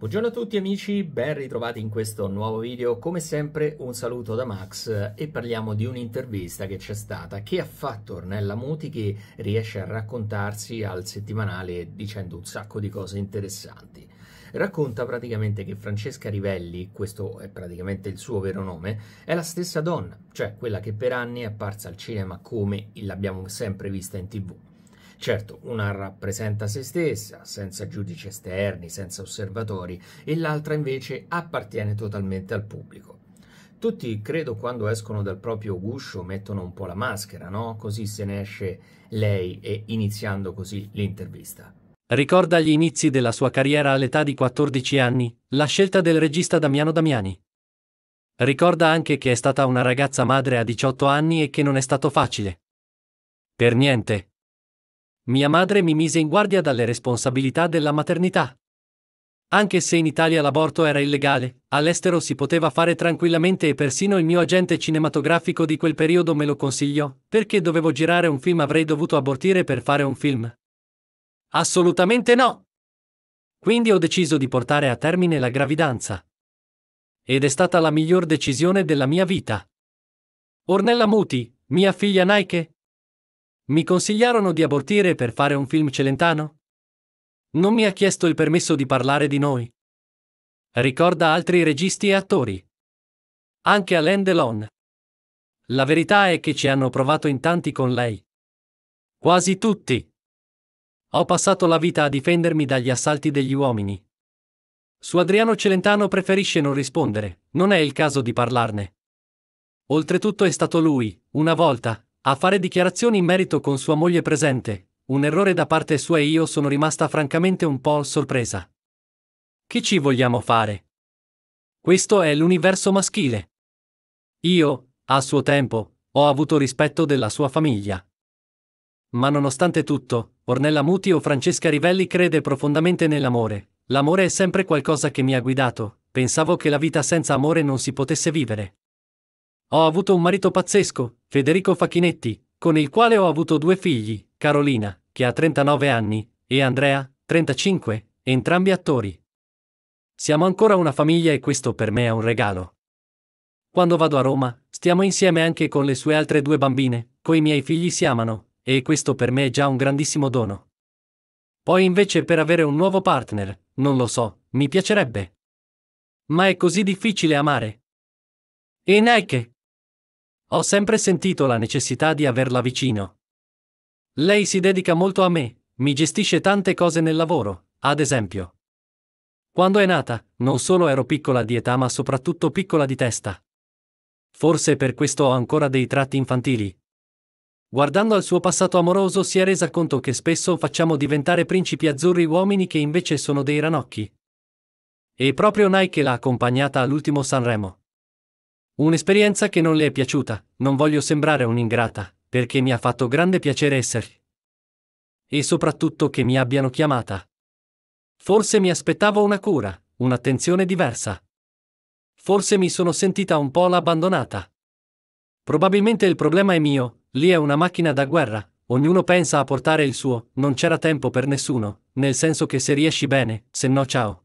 Buongiorno a tutti amici, ben ritrovati in questo nuovo video. Come sempre un saluto da Max e parliamo di un'intervista che c'è stata che ha fatto Ornella Muti che riesce a raccontarsi al settimanale dicendo un sacco di cose interessanti. Racconta praticamente che Francesca Rivelli, questo è praticamente il suo vero nome, è la stessa donna, cioè quella che per anni è apparsa al cinema come l'abbiamo sempre vista in tv. Certo, una rappresenta se stessa, senza giudici esterni, senza osservatori, e l'altra invece appartiene totalmente al pubblico. Tutti, credo, quando escono dal proprio guscio mettono un po' la maschera, no? Così se ne esce lei e iniziando così l'intervista. Ricorda gli inizi della sua carriera all'età di 14 anni, la scelta del regista Damiano Damiani. Ricorda anche che è stata una ragazza madre a 18 anni e che non è stato facile. Per niente, mia madre mi mise in guardia dalle responsabilità della maternità. Anche se in Italia l'aborto era illegale, all'estero si poteva fare tranquillamente e persino il mio agente cinematografico di quel periodo me lo consigliò, perché dovevo girare un film avrei dovuto abortire per fare un film. Assolutamente no! Quindi ho deciso di portare a termine la gravidanza. Ed è stata la miglior decisione della mia vita. Ornella Muti, mia figlia Nike, mi consigliarono di abortire per fare un film celentano? Non mi ha chiesto il permesso di parlare di noi. Ricorda altri registi e attori. Anche Alain Delon. La verità è che ci hanno provato in tanti con lei. Quasi tutti. Ho passato la vita a difendermi dagli assalti degli uomini. Su Adriano Celentano preferisce non rispondere, non è il caso di parlarne. Oltretutto è stato lui, una volta, a fare dichiarazioni in merito con sua moglie presente, un errore da parte sua e io sono rimasta francamente un po' sorpresa. Che ci vogliamo fare? Questo è l'universo maschile. Io, a suo tempo, ho avuto rispetto della sua famiglia. Ma nonostante tutto, Ornella Muti o Francesca Rivelli crede profondamente nell'amore. L'amore è sempre qualcosa che mi ha guidato. Pensavo che la vita senza amore non si potesse vivere. Ho avuto un marito pazzesco, Federico Facchinetti, con il quale ho avuto due figli, Carolina, che ha 39 anni, e Andrea, 35, entrambi attori. Siamo ancora una famiglia e questo per me è un regalo. Quando vado a Roma, stiamo insieme anche con le sue altre due bambine, coi miei figli si amano, e questo per me è già un grandissimo dono. Poi invece per avere un nuovo partner, non lo so, mi piacerebbe. Ma è così difficile amare. E Nike. Ho sempre sentito la necessità di averla vicino. Lei si dedica molto a me, mi gestisce tante cose nel lavoro, ad esempio. Quando è nata, non solo ero piccola di età ma soprattutto piccola di testa. Forse per questo ho ancora dei tratti infantili. Guardando al suo passato amoroso si è resa conto che spesso facciamo diventare principi azzurri uomini che invece sono dei ranocchi. E proprio Nike l'ha accompagnata all'ultimo Sanremo. Un'esperienza che non le è piaciuta, non voglio sembrare un'ingrata, perché mi ha fatto grande piacere esserci. E soprattutto che mi abbiano chiamata. Forse mi aspettavo una cura, un'attenzione diversa. Forse mi sono sentita un po' l'abbandonata. Probabilmente il problema è mio, lì è una macchina da guerra, ognuno pensa a portare il suo, non c'era tempo per nessuno, nel senso che se riesci bene, se no ciao.